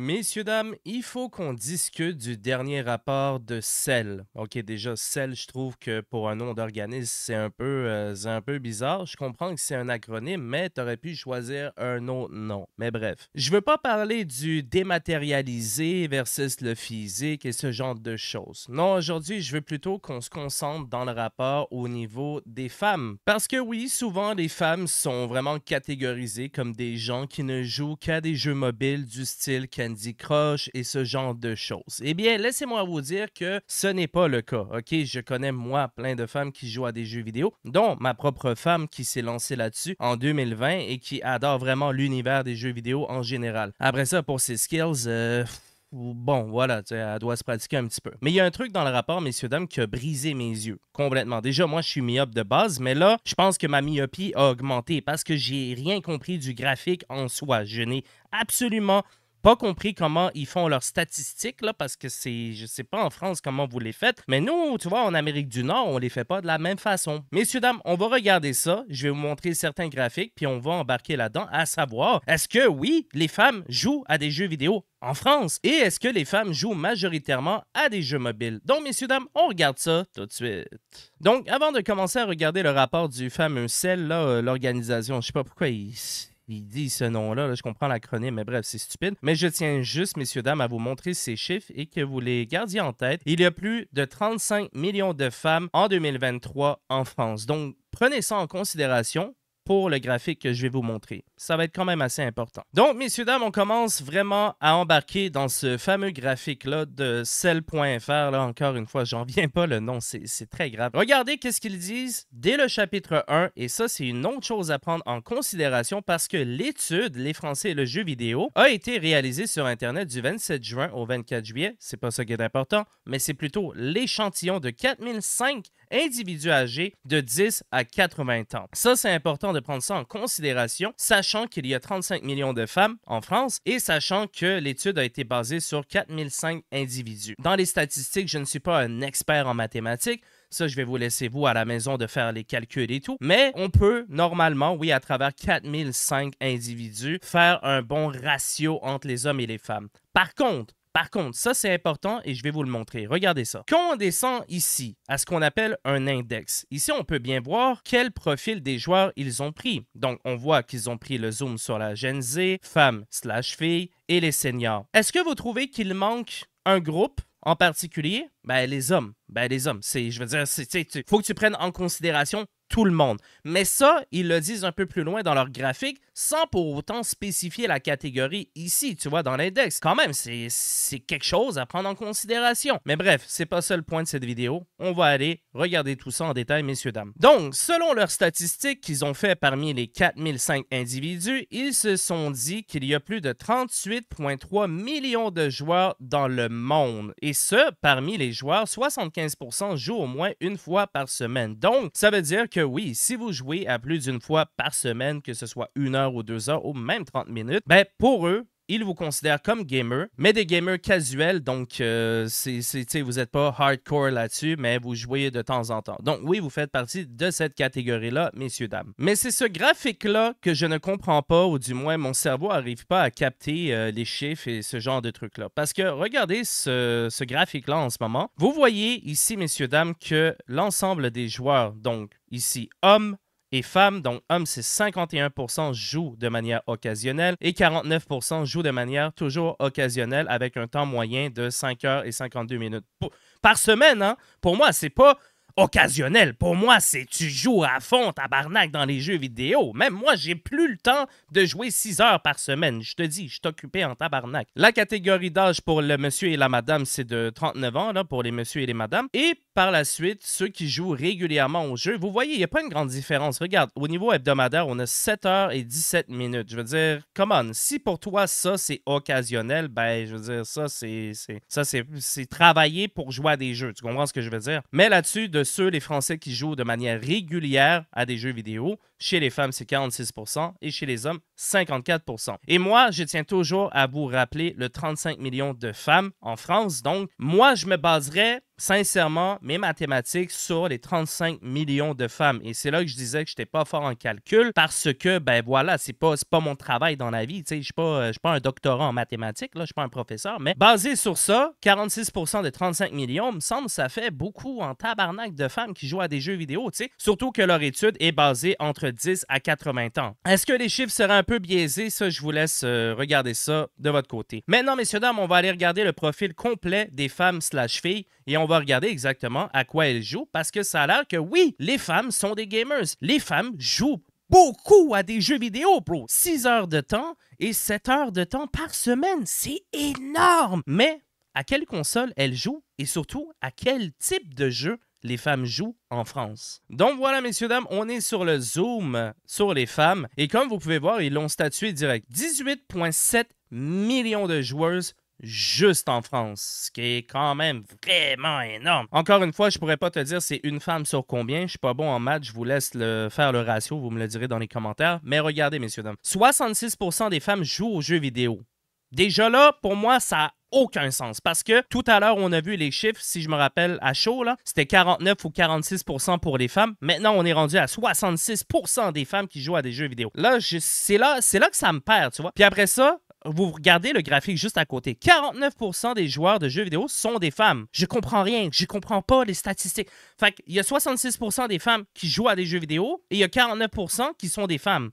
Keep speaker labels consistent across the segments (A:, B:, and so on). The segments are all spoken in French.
A: Messieurs, dames, il faut qu'on discute du dernier rapport de sel. OK, déjà, sel, je trouve que pour un nom d'organisme, c'est un, peu, euh, un peu bizarre. Je comprends que c'est un acronyme, mais tu aurais pu choisir un autre nom. Mais bref, je veux pas parler du dématérialisé versus le physique et ce genre de choses. Non, aujourd'hui, je veux plutôt qu'on se concentre dans le rapport au niveau des femmes. Parce que oui, souvent, les femmes sont vraiment catégorisées comme des gens qui ne jouent qu'à des jeux mobiles du style Candy Crush et ce genre de choses. Eh bien, laissez-moi vous dire que ce n'est pas le cas. OK, je connais moi plein de femmes qui jouent à des jeux vidéo, dont ma propre femme qui s'est lancée là-dessus en 2020 et qui adore vraiment l'univers des jeux vidéo en général. Après ça, pour ses skills, euh, bon, voilà, elle doit se pratiquer un petit peu. Mais il y a un truc dans le rapport, messieurs, dames, qui a brisé mes yeux complètement. Déjà, moi, je suis myope de base, mais là, je pense que ma myopie a augmenté parce que j'ai rien compris du graphique en soi. Je n'ai absolument pas compris comment ils font leurs statistiques, là, parce que c'est, je sais pas en France comment vous les faites, mais nous, tu vois, en Amérique du Nord, on les fait pas de la même façon. Messieurs, dames, on va regarder ça. Je vais vous montrer certains graphiques, puis on va embarquer là-dedans, à savoir, est-ce que oui, les femmes jouent à des jeux vidéo en France? Et est-ce que les femmes jouent majoritairement à des jeux mobiles? Donc, messieurs, dames, on regarde ça tout de suite. Donc, avant de commencer à regarder le rapport du fameux là euh, l'organisation, je sais pas pourquoi ils il dit ce nom-là, je comprends l'acronyme, mais bref, c'est stupide. Mais je tiens juste, messieurs, dames, à vous montrer ces chiffres et que vous les gardiez en tête. Il y a plus de 35 millions de femmes en 2023 en France. Donc, prenez ça en considération pour le graphique que je vais vous montrer. Ça va être quand même assez important. Donc, messieurs, dames, on commence vraiment à embarquer dans ce fameux graphique-là de Cell.fr. Là, encore une fois, j'en viens pas le nom, c'est très grave. Regardez qu'est-ce qu'ils disent dès le chapitre 1, et ça, c'est une autre chose à prendre en considération parce que l'étude, les Français et le jeu vidéo, a été réalisée sur Internet du 27 juin au 24 juillet. C'est pas ça qui est important, mais c'est plutôt l'échantillon de 4005 individus âgés de 10 à 80 ans. Ça, c'est important de prendre ça en considération, sachant qu'il y a 35 millions de femmes en France et sachant que l'étude a été basée sur 4005 individus. Dans les statistiques, je ne suis pas un expert en mathématiques, ça, je vais vous laisser, vous, à la maison, de faire les calculs et tout. Mais on peut, normalement, oui, à travers 4005 individus, faire un bon ratio entre les hommes et les femmes. Par contre, par contre, ça c'est important et je vais vous le montrer. Regardez ça. Quand on descend ici à ce qu'on appelle un index, ici on peut bien voir quel profil des joueurs ils ont pris. Donc on voit qu'ils ont pris le zoom sur la Gen Z, femmes slash filles et les seniors. Est-ce que vous trouvez qu'il manque un groupe en particulier? Ben les hommes. Ben les hommes. C'est, je veux dire, il faut que tu prennes en considération tout le monde. Mais ça, ils le disent un peu plus loin dans leur graphique, sans pour autant spécifier la catégorie ici, tu vois, dans l'index. Quand même, c'est quelque chose à prendre en considération. Mais bref, c'est pas ça le point de cette vidéo. On va aller regarder tout ça en détail, messieurs, dames. Donc, selon leurs statistiques qu'ils ont fait parmi les 4005 individus, ils se sont dit qu'il y a plus de 38,3 millions de joueurs dans le monde. Et ce, parmi les joueurs, 75% jouent au moins une fois par semaine. Donc, ça veut dire que oui, si vous jouez à plus d'une fois par semaine, que ce soit une heure ou deux heures ou même 30 minutes, ben pour eux, ils vous considèrent comme gamer, mais des gamers casuels, donc euh, c'est, vous n'êtes pas hardcore là-dessus, mais vous jouez de temps en temps. Donc oui, vous faites partie de cette catégorie-là, messieurs, dames. Mais c'est ce graphique-là que je ne comprends pas, ou du moins mon cerveau n'arrive pas à capter euh, les chiffres et ce genre de trucs-là. Parce que regardez ce, ce graphique-là en ce moment. Vous voyez ici, messieurs, dames, que l'ensemble des joueurs, donc ici hommes, et femmes, donc hommes, c'est 51% jouent de manière occasionnelle et 49% jouent de manière toujours occasionnelle avec un temps moyen de 5 heures et 52 minutes par semaine. Hein. Pour moi, c'est pas occasionnel. Pour moi, c'est tu joues à fond, tabarnak, dans les jeux vidéo. Même moi, j'ai plus le temps de jouer 6 heures par semaine. Je te dis, je suis occupé en tabarnak. La catégorie d'âge pour le monsieur et la madame, c'est de 39 ans, là, pour les messieurs et les madames. Et par la suite, ceux qui jouent régulièrement au jeu, vous voyez, il n'y a pas une grande différence. Regarde, au niveau hebdomadaire, on a 7 heures et 17 minutes. Je veux dire, come on, si pour toi, ça, c'est occasionnel, ben, je veux dire, ça, c'est, ça, c'est travailler pour jouer à des jeux. Tu comprends ce que je veux dire? Mais là-dessus, de ceux les Français qui jouent de manière régulière à des jeux vidéo chez les femmes, c'est 46 et chez les hommes, 54 Et moi, je tiens toujours à vous rappeler le 35 millions de femmes en France. Donc, moi, je me baserais sincèrement mes mathématiques sur les 35 millions de femmes. Et c'est là que je disais que je n'étais pas fort en calcul parce que, ben voilà, ce n'est pas, mon travail dans la vie. Je ne suis, pas, un doctorat en mathématiques, je ne suis pas un professeur. Mais basé sur ça, 46 de 35 millions, me semble, ça fait beaucoup en tabarnak de femmes qui jouent à des jeux vidéo. Surtout que leur étude est basée entre 10 à 80 ans. Est-ce que les chiffres seraient un peu biaisés? Ça, je vous laisse euh, regarder ça de votre côté. Maintenant, messieurs, dames, on va aller regarder le profil complet des femmes slash filles et on va regarder exactement à quoi elles jouent parce que ça a l'air que oui, les femmes sont des gamers. Les femmes jouent beaucoup à des jeux vidéo, bro. 6 heures de temps et 7 heures de temps par semaine. C'est énorme. Mais à quelle console elles jouent et surtout à quel type de jeu les femmes jouent en France. Donc voilà, messieurs, dames, on est sur le zoom sur les femmes. Et comme vous pouvez voir, ils l'ont statué direct. 18,7 millions de joueuses juste en France, ce qui est quand même vraiment énorme. Encore une fois, je pourrais pas te dire c'est une femme sur combien, je suis pas bon en maths, je vous laisse le, faire le ratio, vous me le direz dans les commentaires, mais regardez messieurs dames, 66% des femmes jouent aux jeux vidéo. Déjà là, pour moi, ça a aucun sens parce que tout à l'heure, on a vu les chiffres, si je me rappelle à chaud, là, c'était 49 ou 46 pour les femmes. Maintenant, on est rendu à 66 des femmes qui jouent à des jeux vidéo. Là, je, c'est là, c'est là que ça me perd, tu vois. Puis après ça, vous regardez le graphique juste à côté. 49% des joueurs de jeux vidéo sont des femmes. Je comprends rien, je comprends pas les statistiques. Fait il y a 66% des femmes qui jouent à des jeux vidéo et il y a 49% qui sont des femmes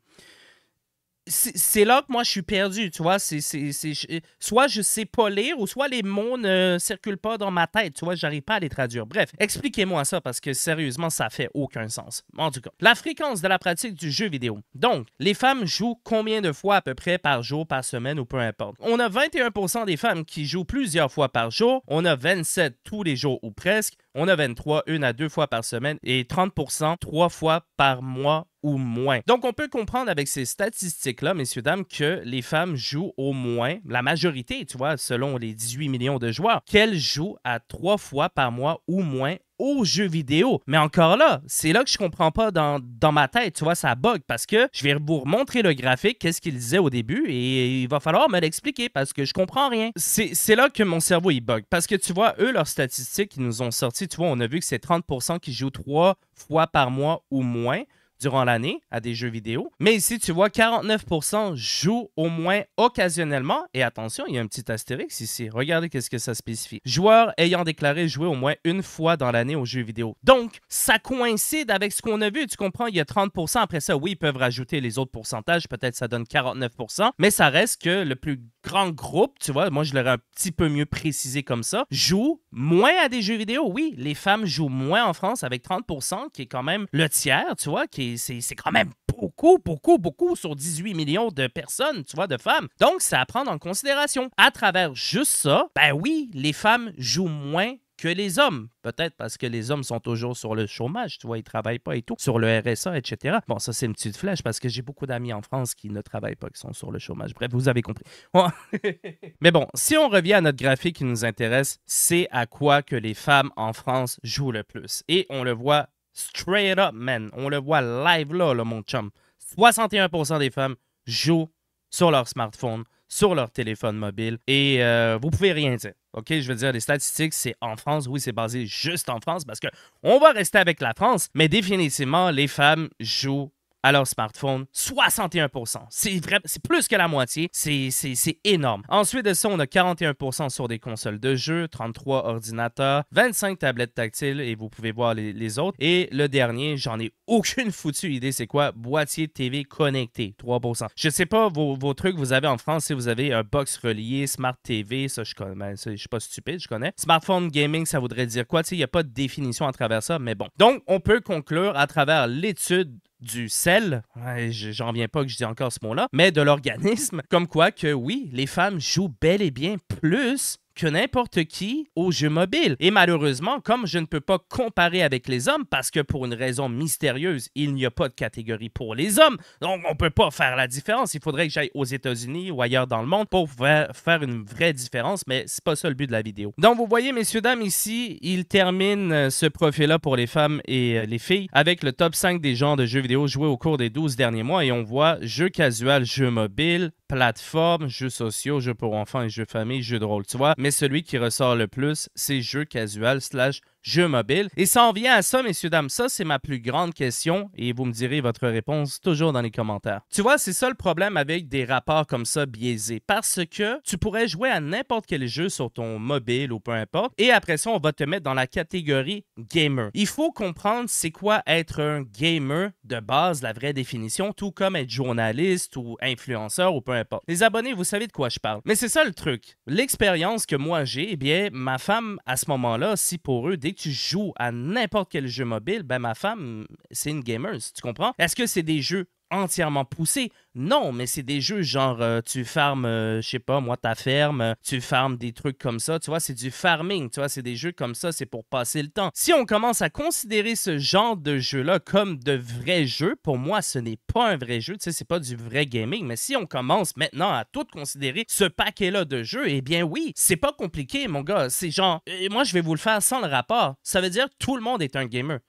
A: c'est là que moi je suis perdu, tu vois. soit je sais pas lire ou soit les mots ne circulent pas dans ma tête, tu vois. J'arrive pas à les traduire. Bref, expliquez-moi ça parce que sérieusement, ça fait aucun sens. En tout cas, la fréquence de la pratique du jeu vidéo. Donc, les femmes jouent combien de fois à peu près par jour, par semaine ou peu importe. On a 21% des femmes qui jouent plusieurs fois par jour. On a 27 tous les jours ou presque. On a 23 une à deux fois par semaine et 30% trois fois par mois ou moins. Donc, on peut comprendre avec ces statistiques-là, messieurs, dames, que les femmes jouent au moins, la majorité, tu vois, selon les 18 millions de joueurs, qu'elles jouent à trois fois par mois ou moins aux jeux vidéo. Mais encore là, c'est là que je comprends pas dans, dans, ma tête, tu vois, ça bug parce que je vais vous remontrer le graphique, qu'est-ce qu'il disait au début, et il va falloir me l'expliquer parce que je comprends rien. C'est là que mon cerveau il bug parce que tu vois, eux, leurs statistiques ils nous ont sorti, tu vois, on a vu que c'est 30% qui jouent trois fois par mois ou moins durant l'année à des jeux vidéo. Mais ici, tu vois, 49% jouent au moins occasionnellement. Et attention, il y a un petit astérix ici. Regardez qu'est-ce que ça spécifie. Joueurs ayant déclaré jouer au moins une fois dans l'année aux jeux vidéo. Donc, ça coïncide avec ce qu'on a vu. Tu comprends, il y a 30%. Après ça, oui, ils peuvent rajouter les autres pourcentages. Peut-être ça donne 49%. Mais ça reste que le plus Grand groupe, tu vois, moi je l'aurais un petit peu mieux précisé comme ça, jouent moins à des jeux vidéo. Oui, les femmes jouent moins en France avec 30%, qui est quand même le tiers, tu vois, qui c'est quand même beaucoup, beaucoup, beaucoup sur 18 millions de personnes, tu vois, de femmes. Donc, c'est à prendre en considération. À travers juste ça, ben oui, les femmes jouent moins que les hommes, peut-être parce que les hommes sont toujours sur le chômage, tu vois, ils travaillent pas et tout, sur le RSA, etc. Bon, ça c'est une petite flèche parce que j'ai beaucoup d'amis en France qui ne travaillent pas, qui sont sur le chômage. Bref, vous avez compris. Mais bon, si on revient à notre graphique qui nous intéresse, c'est à quoi que les femmes en France jouent le plus. Et on le voit straight up, man. On le voit live là, là mon chum. 61% des femmes jouent sur leur smartphone sur leur téléphone mobile et euh, vous pouvez rien dire. OK, je veux dire, les statistiques, c'est en France. Oui, c'est basé juste en France parce que on va rester avec la France, mais définitivement, les femmes jouent alors, smartphone, 61%. C'est plus que la moitié. C'est énorme. Ensuite de ça, on a 41% sur des consoles de jeux, 33 ordinateurs, 25 tablettes tactiles et vous pouvez voir les, autres. Et le dernier, j'en ai aucune foutue idée, c'est quoi? Boîtier TV connecté, 3%. Je sais pas vos, vos trucs vous avez en France, si vous avez un box relié, Smart TV, ça je connais, ben, je suis pas stupide, je connais. Smartphone gaming, ça voudrait dire quoi? Tu sais, il n'y a pas de définition à travers ça, mais bon. Donc, on peut conclure à travers l'étude du sel, j'en viens pas que je dis encore ce mot-là, mais de l'organisme, comme quoi que oui, les femmes jouent bel et bien plus que n'importe qui au jeu mobile Et malheureusement, comme je ne peux pas comparer avec les hommes, parce que pour une raison mystérieuse, il n'y a pas de catégorie pour les hommes, donc on ne peut pas faire la différence. Il faudrait que j'aille aux États-Unis ou ailleurs dans le monde pour faire une vraie différence, mais c'est pas ça le but de la vidéo. Donc vous voyez, messieurs, dames, ici, il termine euh, ce profil-là pour les femmes et euh, les filles avec le top 5 des genres de jeux vidéo joués au cours des 12 derniers mois et on voit jeux casual, jeux mobile, plateformes, jeux sociaux, jeux pour enfants et jeux famille, jeux de rôle, tu vois. Mais celui qui ressort le plus, c'est jeux casual slash jeux mobiles. Et ça en vient à ça, messieurs, dames, ça c'est ma plus grande question et vous me direz votre réponse toujours dans les commentaires. Tu vois, c'est ça le problème avec des rapports comme ça biaisés, parce que tu pourrais jouer à n'importe quel jeu sur ton mobile ou peu importe, et après ça, on va te mettre dans la catégorie gamer. Il faut comprendre c'est quoi être un gamer de base, la vraie définition, tout comme être journaliste ou influenceur ou peu importe. Les abonnés, vous savez de quoi je parle. Mais c'est ça le truc. L'expérience que moi j'ai, eh bien, ma femme, à ce moment-là, si pour eux, tu joues à n'importe quel jeu mobile, ben ma femme, c'est une gamer, tu comprends? Est-ce que c'est des jeux entièrement poussé. Non, mais c'est des jeux genre euh, tu farmes, euh, je sais pas, moi ta ferme, euh, tu farmes des trucs comme ça, tu vois, c'est du farming, tu vois, c'est des jeux comme ça, c'est pour passer le temps. Si on commence à considérer ce genre de jeu-là comme de vrais jeux, pour moi, ce n'est pas un vrai jeu, tu sais, c'est pas du vrai gaming, mais si on commence maintenant à tout considérer ce paquet-là de jeux, eh bien oui, c'est pas compliqué, mon gars, c'est genre, moi je vais vous le faire sans le rapport. Ça veut dire tout le monde est un gamer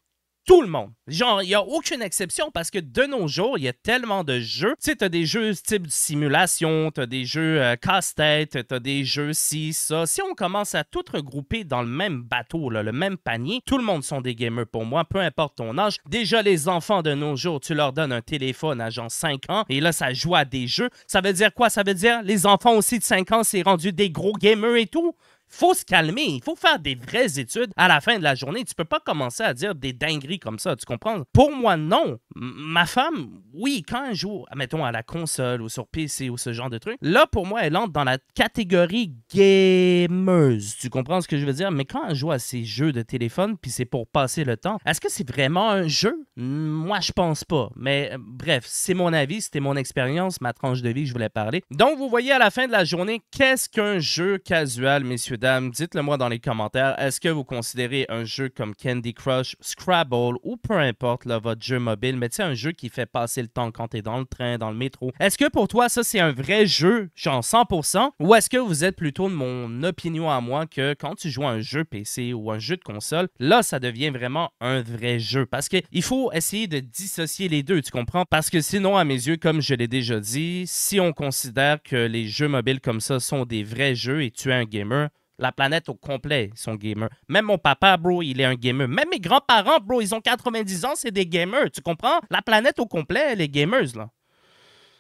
A: tout le monde. Genre, il n'y a aucune exception parce que de nos jours, il y a tellement de jeux. Tu sais, t'as des jeux type simulation, t'as des jeux euh, casse-tête, t'as des jeux ci, ça. Si on commence à tout regrouper dans le même bateau, le même panier, tout le monde sont des gamers pour moi, peu importe ton âge. Déjà, les enfants de nos jours, tu leur donnes un téléphone à genre 5 ans et là, ça joue à des jeux. Ça veut dire quoi? Ça veut dire les enfants aussi de 5 ans, c'est rendu des gros gamers et tout? faut se calmer. Il faut faire des vraies études à la fin de la journée. Tu peux pas commencer à dire des dingueries comme ça. Tu comprends? Pour moi, non. ma femme, oui, quand elle joue, mettons, à la console ou sur PC ou ce genre de truc, là, pour moi, elle entre dans la catégorie gameuse. Tu comprends ce que je veux dire? Mais quand elle joue à ces jeux de téléphone, puis c'est pour passer le temps, est-ce que c'est vraiment un jeu? Moi, je pense pas. Mais euh, bref, c'est mon avis, c'était mon expérience, ma tranche de vie que je voulais parler. Donc, vous voyez à la fin de la journée, qu'est-ce qu'un jeu casual, messieurs? Mesdames, dites-le moi dans les commentaires. Est-ce que vous considérez un jeu comme Candy Crush, Scrabble ou peu importe là, votre jeu mobile, mais tu sais, un jeu qui fait passer le temps quand tu es dans le train, dans le métro. Est-ce que pour toi, ça, c'est un vrai jeu, genre 100%, ou est-ce que vous êtes plutôt de mon opinion à moi que quand tu joues à un jeu PC ou un jeu de console, là, ça devient vraiment un vrai jeu? Parce qu'il faut essayer de dissocier les deux, tu comprends? Parce que sinon, à mes yeux, comme je l'ai déjà dit, si on considère que les jeux mobiles comme ça sont des vrais jeux et tu es un gamer, la planète au complet sont gamers. Même mon papa, bro, il est un gamer. Même mes grands-parents, bro, ils ont 90 ans, c'est des gamers. Tu comprends? La planète au complet, elle est gamers, là.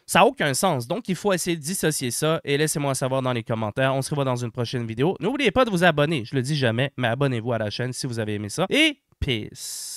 A: Ça n'a aucun sens. Donc, il faut essayer de dissocier ça et laissez-moi savoir dans les commentaires. On se revoit dans une prochaine vidéo. N'oubliez pas de vous abonner. Je le dis jamais, mais abonnez-vous à la chaîne si vous avez aimé ça. Et peace!